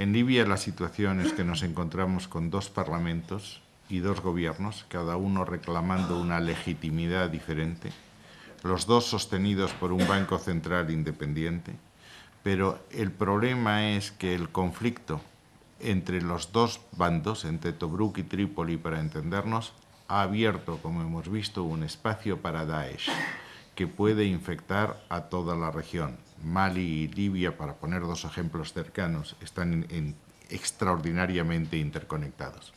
En Libia la situación es que nos encontramos con dos parlamentos y dos gobiernos, cada uno reclamando una legitimidad diferente, los dos sostenidos por un Banco Central independiente, pero el problema es que el conflicto entre los dos bandos, entre Tobruk y Trípoli, para entendernos, ha abierto, como hemos visto, un espacio para Daesh que puede infectar a toda la región. Mali y Libia, para poner dos ejemplos cercanos, están extraordinariamente interconectados.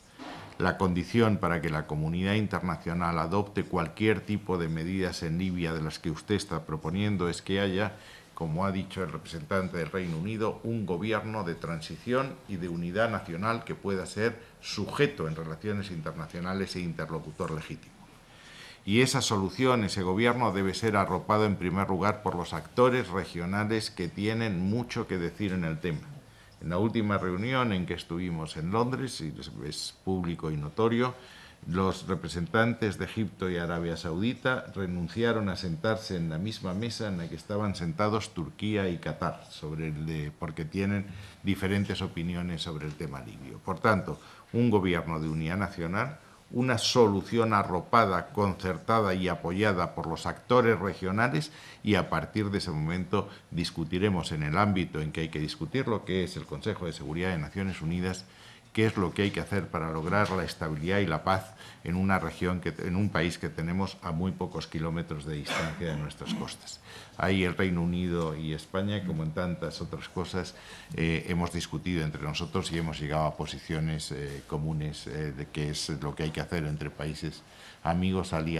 La condición para que la comunidad internacional adopte cualquier tipo de medidas en Libia de las que usted está proponiendo es que haya, como ha dicho el representante del Reino Unido, un gobierno de transición y de unidad nacional que pueda ser sujeto en relaciones internacionales e interlocutor legítimo y esa solución, ese gobierno debe ser arropado en primer lugar por los actores regionales que tienen mucho que decir en el tema. En la última reunión en que estuvimos en Londres, y es público y notorio, los representantes de Egipto y Arabia Saudita renunciaron a sentarse en la misma mesa en la que estaban sentados Turquía y Qatar, sobre el porque tienen diferentes opiniones sobre el tema libio. Por tanto, un gobierno de unidad nacional una solución arropada, concertada y apoyada por los actores regionales y a partir de ese momento discutiremos en el ámbito en que hay que discutir lo que es el Consejo de Seguridad de Naciones Unidas qué es lo que hay que hacer para lograr la estabilidad y la paz en una región, que, en un país que tenemos a muy pocos kilómetros de distancia de nuestras costas. Ahí el Reino Unido y España, como en tantas otras cosas, eh, hemos discutido entre nosotros y hemos llegado a posiciones eh, comunes eh, de qué es lo que hay que hacer entre países amigos, aliados.